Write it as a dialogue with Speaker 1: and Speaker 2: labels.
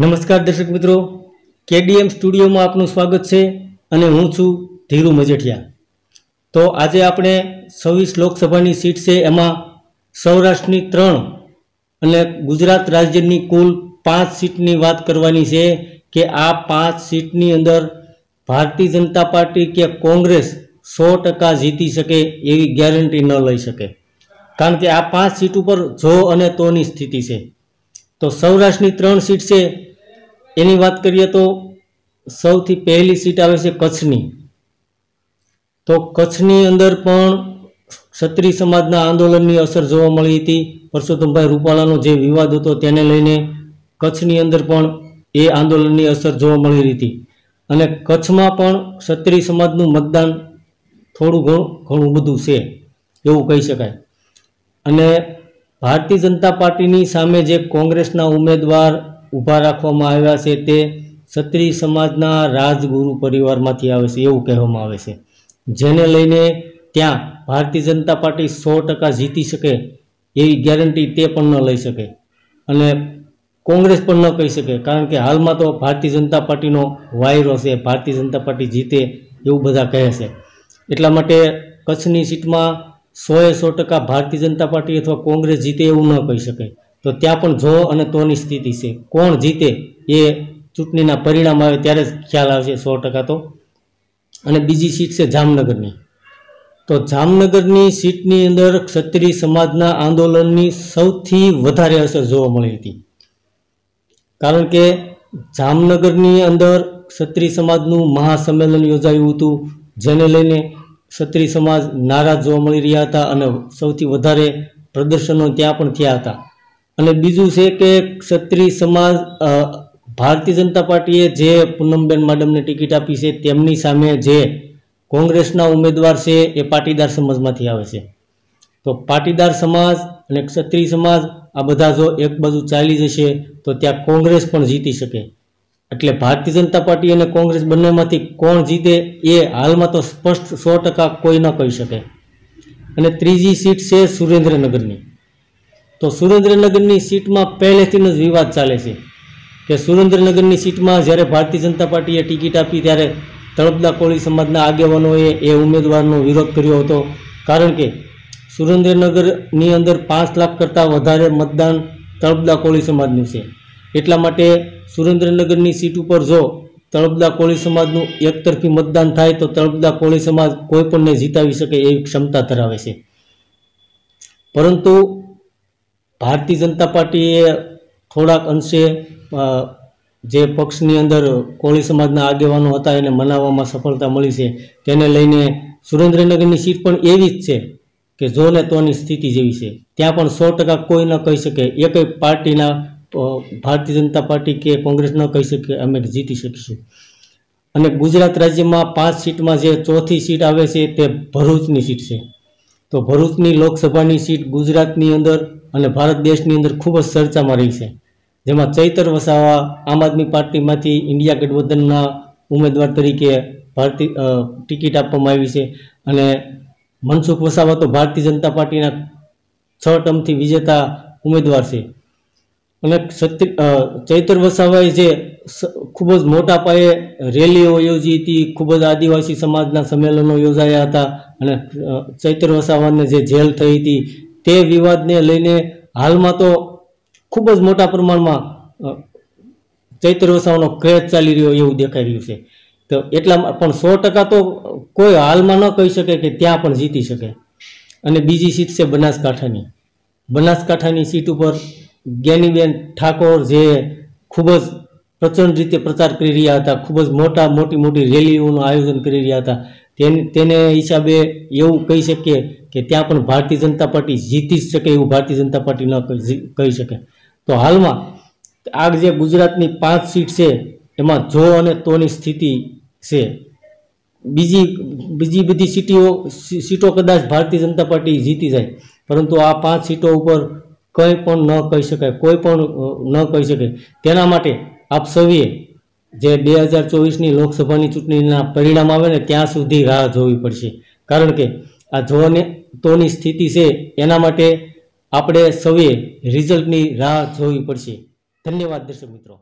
Speaker 1: નમસ્કાર દર્શક મિત્રો કેડીએમ સ્ટુડિયોમાં આપનું સ્વાગત છે અને હું છું ધીરુ મજેઠિયા તો આજે આપણે છવ્વીસ લોકસભાની સીટ છે એમાં સૌરાષ્ટ્રની ત્રણ અને ગુજરાત રાજ્યની કુલ પાંચ સીટની વાત કરવાની છે કે આ પાંચ સીટની અંદર ભારતીય જનતા પાર્ટી કે કોંગ્રેસ સો ટકા જીતી શકે એવી ગેરંટી ન લઈ શકે કારણ કે આ પાંચ સીટ ઉપર જો અને તોની સ્થિતિ છે તો સૌરાષ્ટ્રની ત્રણ સીટ છે એની વાત કરીએ તો સૌથી પહેલી સીટ આવે છે કચ્છની તો કચ્છની અંદર પણ ક્ષત્રિય સમાજના આંદોલનની અસર જોવા મળી હતી પરસોત્તમભાઈ રૂપાલાનો જે વિવાદ હતો તેને લઈને કચ્છની અંદર પણ એ આંદોલનની અસર જોવા મળી હતી અને કચ્છમાં પણ ક્ષત્રિય સમાજનું મતદાન થોડું ઘણું ઘણું બધું છે એવું કહી શકાય અને ભારતીય જનતા પાર્ટીની સામે જે કોંગ્રેસના ઉમેદવાર ઊભા રાખવામાં આવ્યા છે તે ક્ષત્રિય સમાજના રાજગુરુ પરિવારમાંથી આવે છે એવું કહેવામાં આવે છે જેને લઈને ત્યાં ભારતીય જનતા પાર્ટી સો ટકા જીતી શકે એવી ગેરંટી તે પણ ન લઈ શકે અને કોંગ્રેસ પણ ન કહી શકે કારણ કે હાલમાં તો ભારતીય જનતા પાર્ટીનો વાયરો છે ભારતીય જનતા પાર્ટી જીતે એવું બધા કહે છે એટલા માટે કચ્છની સીટમાં સોએ સો ટકા ભારતીય જનતા પાર્ટી અથવા કોંગ્રેસ જીતે એવું ન કહી શકે તો ત્યાં પણ જો અને તોની સ્થિતિ છે કોણ જીતે એ ચૂંટણીના પરિણામ આવે ત્યારે જ ખ્યાલ આવશે સો ટકા તો અને બીજી સીટ છે જામનગરની તો જામનગરની સીટની અંદર ક્ષત્રિય સમાજના આંદોલનની સૌથી વધારે અસર જોવા મળી હતી કારણ કે જામનગરની અંદર ક્ષત્રિય સમાજનું મહાસંમેલન યોજાયું હતું જેને લઈને ક્ષત્રિય સમાજ નારાજ જોવા મળી રહ્યા હતા અને સૌથી વધારે પ્રદર્શનો ત્યાં પણ થયા હતા અને બીજું છે કે ક્ષત્રિય સમાજ ભારતીય જનતા પાર્ટીએ જે પૂનમબેન માડમને ટિકિટ આપી છે તેમની સામે જે કોંગ્રેસના ઉમેદવાર છે એ પાટીદાર સમાજમાંથી આવે છે તો પાટીદાર સમાજ અને ક્ષત્રિય સમાજ આ બધા જો એક બાજુ ચાલી જશે તો ત્યાં કોંગ્રેસ પણ જીતી શકે એટલે ભારતીય જનતા પાર્ટી અને કોંગ્રેસ બંનેમાંથી કોણ જીતે એ હાલમાં તો સ્પષ્ટ સો ટકા કોઈ ન કહી શકે અને ત્રીજી સીટ છે સુરેન્દ્રનગરની તો સુરેન્દ્રનગરની સીટમાં પહેલેથી જ વિવાદ ચાલે છે કે સુરેન્દ્રનગરની સીટમાં જ્યારે ભારતીય જનતા પાર્ટીએ ટિકિટ આપી ત્યારે તળપદા કોળી સમાજના આગેવાનોએ એ ઉમેદવારનો વિરોધ કર્યો હતો કારણ કે સુરેન્દ્રનગરની અંદર પાંચ લાખ કરતાં વધારે મતદાન તળપદા કોળી સમાજનું છે એટલા માટે સુરેન્દ્રનગરની સીટ ઉપર જો તળપદા કોળી સમાજનું એકતરફી મતદાન થાય તો તળપદા કોળી સમાજ કોઈ પણને જીતાવી શકે એવી ક્ષમતા ધરાવે છે પરંતુ ભારતીય જનતા પાર્ટીએ થોડાક અંશે જે પક્ષની અંદર કોળી સમાજના આગેવાનો હતા એને મનાવવામાં સફળતા મળી છે તેને લઈને સુરેન્દ્રનગરની સીટ પણ એવી જ છે કે જો ને તોની સ્થિતિ જેવી છે ત્યાં પણ સો ટકા કોઈ ન કહી શકે એકય પાર્ટીના ભારતીય જનતા પાર્ટી કે કોંગ્રેસ ન કહી શકે અમે જીતી શકીશું અને ગુજરાત રાજ્યમાં પાંચ સીટમાં જે ચોથી સીટ આવે છે તે ભરૂચની સીટ છે તો ભરૂચની લોકસભાની સીટ ગુજરાતની અંદર અને ભારત દેશની અંદર ખૂબ જ ચર્ચામાં રહી છે જેમાં ચૈતર વસાવા આમ આદમી પાર્ટીમાંથી ઇન્ડિયા ગઠબંધનના ઉમેદવાર તરીકે ભારતીય ટિકિટ આપવામાં આવી છે અને મનસુખ વસાવા તો ભારતીય જનતા પાર્ટીના છ ટર્મથી વિજેતા ઉમેદવાર છે અને ચૈતર વસાવાએ જે ખૂબ જ મોટા પાયે રેલીઓ યોજી હતી ખૂબ જ આદિવાસી સમાજના સંમેલનો યોજાયા હતા અને ચૈતર વસાવાને જે જેલ થઈ હતી તે વિવાદને લઈને હાલમાં તો ખૂબ જ મોટા પ્રમાણમાં ચૈત્ર વસાવાનો ક્રેઝ ચાલી રહ્યો એવું દેખાઈ રહ્યું છે તો એટલા પણ સો ટકા તો કોઈ હાલમાં ન કહી શકે કે ત્યાં પણ જીતી શકે અને બીજી સીટ છે બનાસકાંઠાની બનાસકાંઠાની સીટ ઉપર જ્ઞાનીબેન ઠાકોર જે ખૂબ જ પ્રચંડ રીતે પ્રચાર કરી રહ્યા હતા ખૂબ જ મોટા મોટી મોટી રેલીઓનું આયોજન કરી રહ્યા હતા તેને હિસાબે એવું કહી શકીએ કે ત્યાં પણ ભારતીય જનતા પાર્ટી જીતી જ શકે એવું ભારતીય જનતા પાર્ટી ન કહી શકે તો હાલમાં આ જે ગુજરાતની પાંચ સીટ છે એમાં જો અને તોની સ્થિતિ છે બીજી બીજી બધી સીટીઓ સીટો કદાચ ભારતીય જનતા પાર્ટી જીતી જાય પરંતુ આ પાંચ સીટો ઉપર કંઈ પણ ન કહી શકાય કોઈ પણ ન કહી શકે તેના માટે આપ સૌએ જે બે હજાર ચોવીસની લોકસભાની ચૂંટણીના પરિણામ આવે ને ત્યાં સુધી રાહ જોવી પડશે કારણ કે આ જોને તોની સ્થિતિ છે એના માટે આપણે સૌએ રિઝલ્ટની રાહ જોવી પડશે ધન્યવાદ દર્શક મિત્રો